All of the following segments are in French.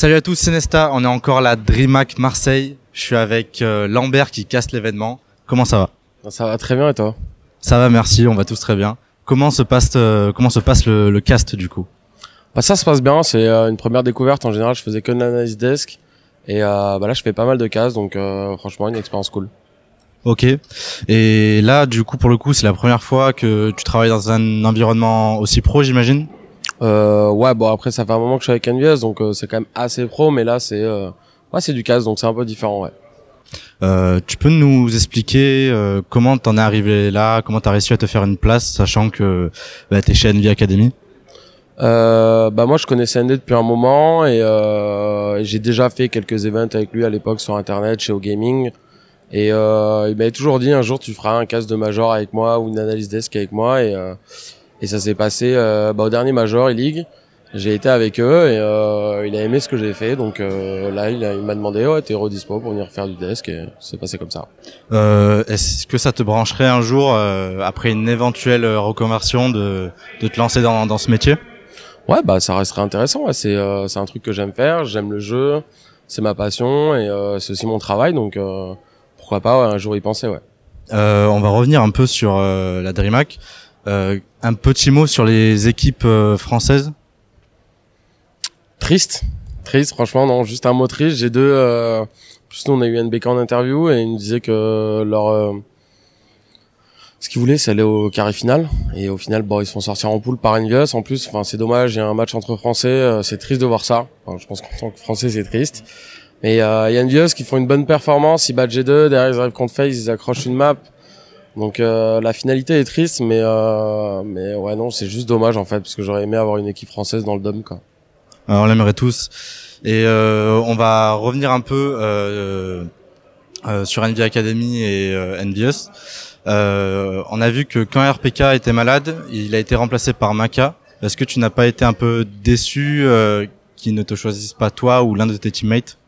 Salut à tous, c'est Nesta. On est encore à la DreamHack Marseille. Je suis avec euh, Lambert qui casse l'événement. Comment ça va ben, Ça va très bien et toi Ça va, merci. On va tous très bien. Comment se passe euh, comment se passe le, le cast du coup bah, ça se passe bien. C'est euh, une première découverte. En général, je faisais que de l'analyse desk et bah, là je fais pas mal de cases donc franchement une expérience cool. Ok. Et là du coup pour le coup c'est la première fois que tu travailles dans un environnement aussi pro j'imagine. Euh, ouais, bon après ça fait un moment que je suis avec NVS, donc euh, c'est quand même assez pro, mais là c'est euh, ouais c'est du casse, donc c'est un peu différent, ouais. Euh, tu peux nous expliquer comment t'en es arrivé là, comment t'as réussi à te faire une place, sachant que bah, t'es chez NV Academy. bah moi je connaissais ND depuis un moment et j'ai déjà fait quelques events avec lui à l'époque sur internet chez OGaming Gaming et il m'avait toujours dit un jour tu feras un casse de major avec moi ou une analyse desk avec moi et et ça s'est passé euh, bah, au dernier Major E-League. J'ai été avec eux et euh, il a aimé ce que j'ai fait. Donc euh, là, il, m'a demandé Ouais, t'es redispo pour venir faire du desk. Et c'est passé comme ça. Est-ce que ça te brancherait un jour, après une éventuelle reconversion, de, de te lancer dans, dans ce métier Ouais, bah ça resterait intéressant. C'est c'est un truc que j'aime faire. J'aime le jeu, c'est ma passion et c'est aussi mon travail. Donc euh, pourquoi pas un jour y penser, ouais. on va revenir un peu sur la DreamHack. Euh, un petit mot sur les équipes euh, françaises. Triste, triste. Franchement, non. Juste un mot triste. J'ai deux. Euh, plus nous, on a eu NBK en interview et il nous disait que leur euh, ce qu'ils voulaient, c'est aller au carré final. Et au final, bon, bah, ils sont sortis en poule par Envious. En plus, enfin, c'est dommage. Il y a un match entre Français. c'est triste de voir ça. je pense qu'en tant que Français, c'est triste. Mais il y a qui font une bonne performance. Ils battent G2. Derrière, ils arrivent contre FaZe. Ils accrochent une map. Donc euh, la finalité est triste, mais euh, mais ouais non, c'est juste dommage en fait parce que j'aurais aimé avoir une équipe française dans le dom quoi. Ah, on l'aimerait tous. Et euh, on va revenir un peu sur NBA Academy et NBS. on a vu que quand RPK était malade, il a été remplacé par Maka. Est-ce que tu n'as pas été un peu déçu qu'ils ne te choisissent pas toi ou l'un de tes teammates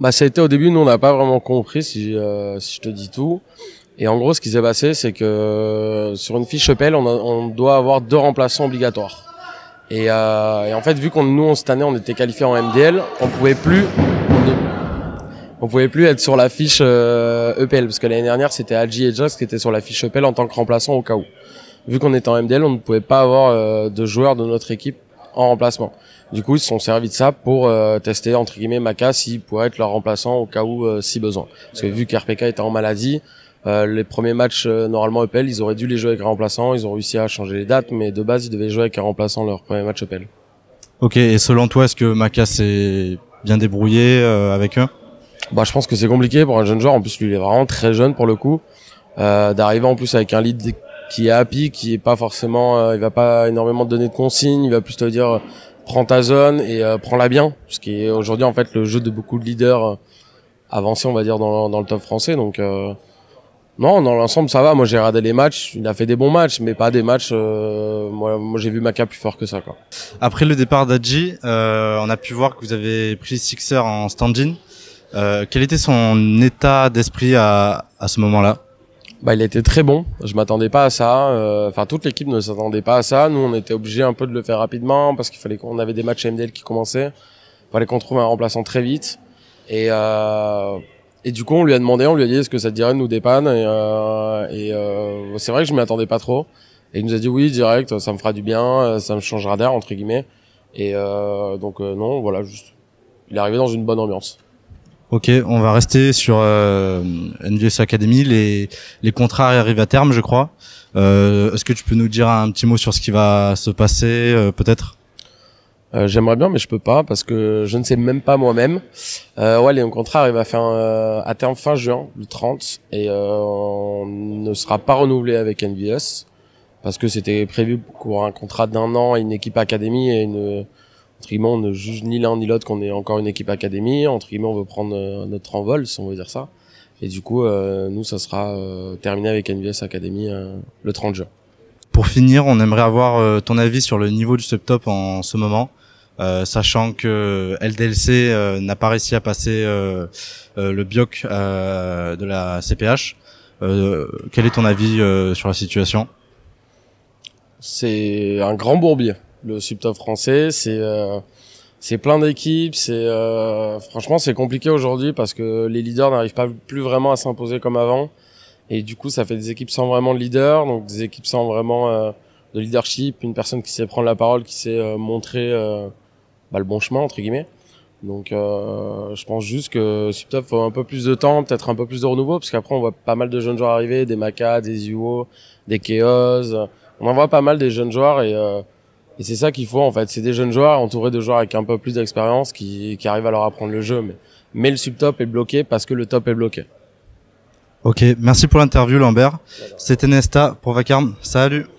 Bah ça a été au début, nous on n'a pas vraiment compris si si je te dis tout. Et en gros, ce qui s'est passé, c'est que euh, sur une fiche EPL, on, doit avoir deux remplaçants obligatoires. Et, euh, en fait, vu qu'on nous, cette année, on était qualifié en MDL, on pouvait plus, on pouvait plus être sur la fiche euh, EPL parce que l'année dernière, c'était Algi et Jax qui étaient sur la fiche EPL en tant que remplaçants au cas où. Vu qu'on était en MDL, on ne pouvait pas avoir euh, de joueurs de notre équipe en remplacement. Du coup, ils sont servis de ça pour euh, tester entre guillemets Maca s'il pourrait être leur remplaçant au cas où euh, si besoin. Parce que vu qu'RPK était en maladie, euh, les premiers matchs normalement appel e ils auraient dû les jouer avec un remplaçant. Ils ont réussi à changer les dates, mais de base, ils devaient jouer avec un remplaçant leur premier match EPL. Ok. Et selon toi, est-ce que Maca s'est bien débrouillé avec eux Bah, je pense que c'est compliqué pour un jeune joueur. En plus, lui, est vraiment très jeune pour le coup. d'arriver en plus avec un lead qui est happy, qui est pas forcément, euh, il va pas énormément te donner de consignes, il va plus te dire euh, prends ta zone et euh, prends-la bien, ce qui est aujourd'hui en fait le jeu de beaucoup de leaders avancés, on va dire dans, dans le top français. Donc non, dans l'ensemble, ça va. Moi, j'ai regardé les matchs. Il a fait des bons matchs, mais pas des matchs. moi, j'ai vu Maca plus fort que ça. Quoi. Après le départ d'Adji, on a pu voir que vous avez pris Sixer en stand-in. quel était son état d'esprit à, à ce moment-là bah, il était très bon. Je m'attendais pas à ça. Euh, enfin, toute l'équipe ne s'attendait pas à ça. Nous, on était obligés un peu de le faire rapidement parce qu'il fallait qu'on avait des matchs MDL qui commençaient. Il fallait qu'on trouve un remplaçant très vite. Et, euh, et du coup, on lui a demandé, on lui a dit, est-ce que ça te dirait de nous dépanne Et, euh, et c'est vrai que je m'y attendais pas trop. Et il nous a dit oui, direct, ça me fera du bien, ça me changera d'air entre guillemets. Et donc non, voilà, juste, il est arrivé dans une bonne ambiance. Ok, on va rester sur euh, NVS Academy. Les, les contrats arrivent à terme, je crois. Euh, est-ce que tu peux nous dire un petit mot sur ce qui va se passer, euh, peut-être euh, J'aimerais bien, mais je peux pas parce que je ne sais même pas moi-même. ouais, les contrats arrivent à, faire à terme fin juin, le 30, et on ne sera pas renouvelé avec NVS parce que c'était prévu pour un contrat d'un an, une équipe Academy et une entre guillemets, on ne juge ni l'un ni l'autre qu'on est encore une équipe académie. Entre guillemets, on veut prendre euh, notre envol, si on veut dire ça. Et du coup, euh, nous, ça sera euh, terminé avec NVS Academy le 30 juin. Pour finir, on aimerait avoir ton avis sur le niveau du sub-top en ce moment, sachant que LDLC n'a pas réussi à passer le BIOC de la CPH. quel est ton avis sur la situation C'est un grand bourbier le subtop français. C'est euh, c'est plein d'équipes. C'est euh, franchement c'est compliqué aujourd'hui parce que les leaders n'arrivent pas plus vraiment à s'imposer comme avant. Et du coup, ça fait des équipes sans vraiment de leader, donc des équipes sans vraiment euh, de leadership, une personne qui sait prendre la parole, qui sait montrer bah, le bon chemin entre guillemets. Donc je pense juste que Subtop faut un peu plus de temps, peut-être un peu plus de renouveau, parce qu'après on voit pas mal de jeunes joueurs arriver, des Maca, des Uo, des Chaos. On en voit pas mal des jeunes joueurs et et c'est ça qu'il faut en fait, c'est des jeunes joueurs entourés de joueurs avec un peu plus d'expérience qui, qui arrivent à leur apprendre le jeu. Mais, le le subtop est bloqué parce que le top est bloqué. Ok, merci pour l'interview Lambert. C'était Nesta pour Vacarme. Salut